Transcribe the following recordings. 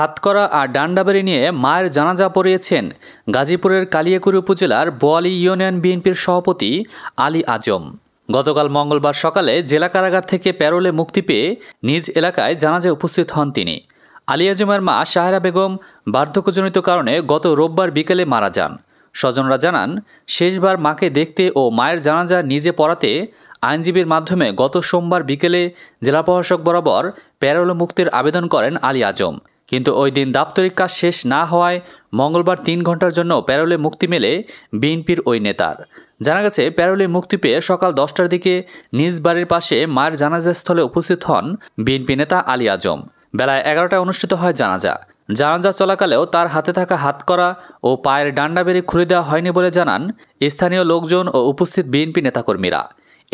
হাতকড়া আর ডান্ডাবাড়ি নিয়ে মায়ের জানাজা পড়িয়েছেন গাজীপুরের কালিয়াকুড়ি উপজেলার বোয়ালি ইউনিয়ন বিএনপির সভাপতি আলী আজম গতকাল মঙ্গলবার সকালে জেলা কারাগার থেকে প্যারোলে মুক্তি পেয়ে নিজ এলাকায় জানাজে উপস্থিত হন তিনি আলী আজমের মা শাহেরা বেগম বার্ধক্যজনিত কারণে গত রোববার বিকেলে মারা যান স্বজনরা জানান শেষবার মাকে দেখতে ও মায়ের জানাজা নিজে পড়াতে আইনজীবীর মাধ্যমে গত সোমবার বিকেলে জেলা প্রশাসক বরাবর প্যারোলে মুক্তির আবেদন করেন আলী আজম কিন্তু ওই দিন দাপ্তরিক কাজ শেষ না হওয়ায় মঙ্গলবার তিন ঘন্টার জন্য প্যারোলে মুক্তি মেলে বিএনপির ওই নেতার জানা গেছে প্যারোলে মুক্তি পেয়ে সকাল দশটার দিকে নিজ বাড়ির পাশে মায়ের জানাজাস্থলে উপস্থিত হন বিএনপি নেতা আলী আজম বেলায় এগারোটায় অনুষ্ঠিত হয় জানাজা জানাজা চলাকালেও তার হাতে থাকা হাত করা ও পায়ের ডান্ডা বেড়ে খুলে দেওয়া হয়নি বলে জানান স্থানীয় লোকজন ও উপস্থিত বিএনপি নেতাকর্মীরা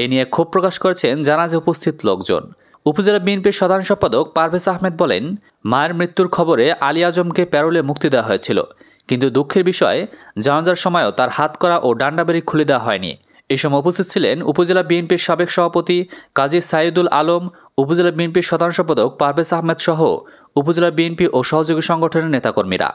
এ নিয়ে ক্ষোভ প্রকাশ করেছেন জানাজে উপস্থিত লোকজন উপজেলা বিএনপির সাধারণ সম্পাদক পারভেজ আহমেদ বলেন মায়ের মৃত্যুর খবরে আলী আজমকে প্যারোলে মুক্তি দেওয়া হয়েছিল কিন্তু দুঃখের বিষয় জানাজার সময়ও তার হাত করা ও ডান্ডাবেরি খুলে দেওয়া হয়নি এ সময় উপস্থিত ছিলেন উপজেলা বিএনপির সাবেক সভাপতি কাজী সাইদুল আলম উপজেলা বিএনপির সাধারণ সম্পাদক পারভেজ আহমেদ সহ উপজেলা বিএনপি ও সহযোগী সংগঠনের নেতাকর্মীরা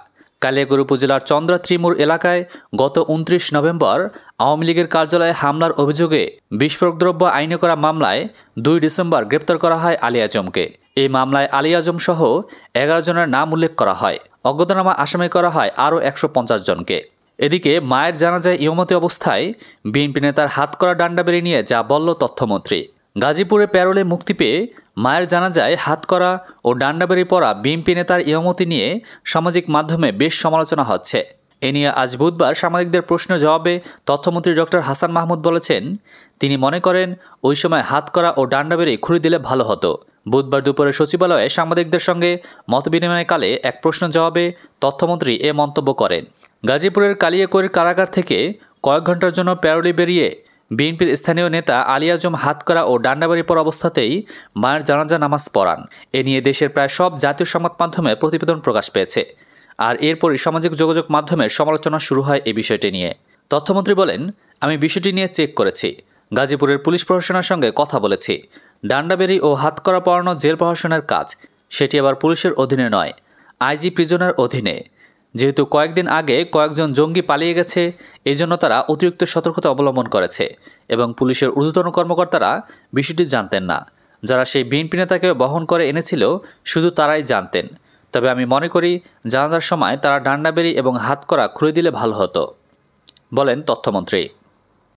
কালিয়াগুড়ি উপজেলার চন্দ্রা ত্রিমুর এলাকায় গত উনত্রিশ নভেম্বর আওয়ামী লীগের কার্যালয়ে হামলার অভিযোগে বিস্ফোরক দ্রব্য আইনে করা মামলায় দুই ডিসেম্বর গ্রেপ্তার করা হয় আলী আজমকে এই মামলায় আলী আজম সহ এগারো জনের নাম উল্লেখ করা হয় অজ্ঞতনামা আসামি করা হয় আরও একশো পঞ্চাশ জনকে এদিকে মায়ের জানাজায় ইয়মতি অবস্থায় বিএনপি নেতার হাত করা ডান্ডা বেরিয়ে নিয়ে যা বলল তথ্যমন্ত্রী গাজীপুরে প্যারোলে মুক্তি পেয়ে মায়ের জানাজায় হাত করা ও ডান্ডাবেরি পরা বিএনপি নেতার ইয়মতি নিয়ে সামাজিক মাধ্যমে বেশ সমালোচনা হচ্ছে এ নিয়ে আজ বুধবার সাংবাদিকদের প্রশ্ন জবাবে তথ্যমন্ত্রী ডক্টর হাসান মাহমুদ বলেছেন তিনি মনে করেন ওই সময় হাত করা ও ডান্ডাবেরি খুঁড়ি দিলে ভালো হতো বুধবার দুপুরে সচিবালয়ে সাংবাদিকদের সঙ্গে মতবিনিময়কালে এক প্রশ্ন জবাবে তথ্যমন্ত্রী এ মন্তব্য করেন গাজীপুরের কালিয়াকৈর কারাগার থেকে কয়েক ঘন্টার জন্য প্যারোলি বেরিয়ে বিএনপির স্থানীয় নেতা আলী আজম হাতকরা ও ডান্ডাবাড়ি পর অবস্থাতেই মায়ের জানাজা নামাজ পড়ান এ নিয়ে দেশের প্রায় সব জাতীয় সংবাদ মাধ্যমে প্রতিবেদন প্রকাশ পেয়েছে আর এরপরই সামাজিক যোগাযোগ মাধ্যমে সমালোচনা শুরু হয় এই বিষয়টি নিয়ে তথ্যমন্ত্রী বলেন আমি বিষয়টি নিয়ে চেক করেছি গাজীপুরের পুলিশ প্রশাসনের সঙ্গে কথা বলেছি ডান্ডাবেরি ও হাত করা পড়ানো জেল প্রশাসনের কাজ সেটি আবার পুলিশের অধীনে নয় আইজি প্রিজনের অধীনে যেহেতু কয়েকদিন আগে কয়েকজন জঙ্গি পালিয়ে গেছে এজন্য তারা অতিরিক্ত সতর্কতা অবলম্বন করেছে এবং পুলিশের ঊর্ধ্বতন কর্মকর্তারা বিষয়টি জানতেন না যারা সেই বিএনপি নেতাকে বহন করে এনেছিল শুধু তারাই জানতেন তবে আমি মনে করি জানাজার সময় তারা ডান্ডাবেরি এবং হাত করা খুলে দিলে ভালো হতো বলেন তথ্যমন্ত্রী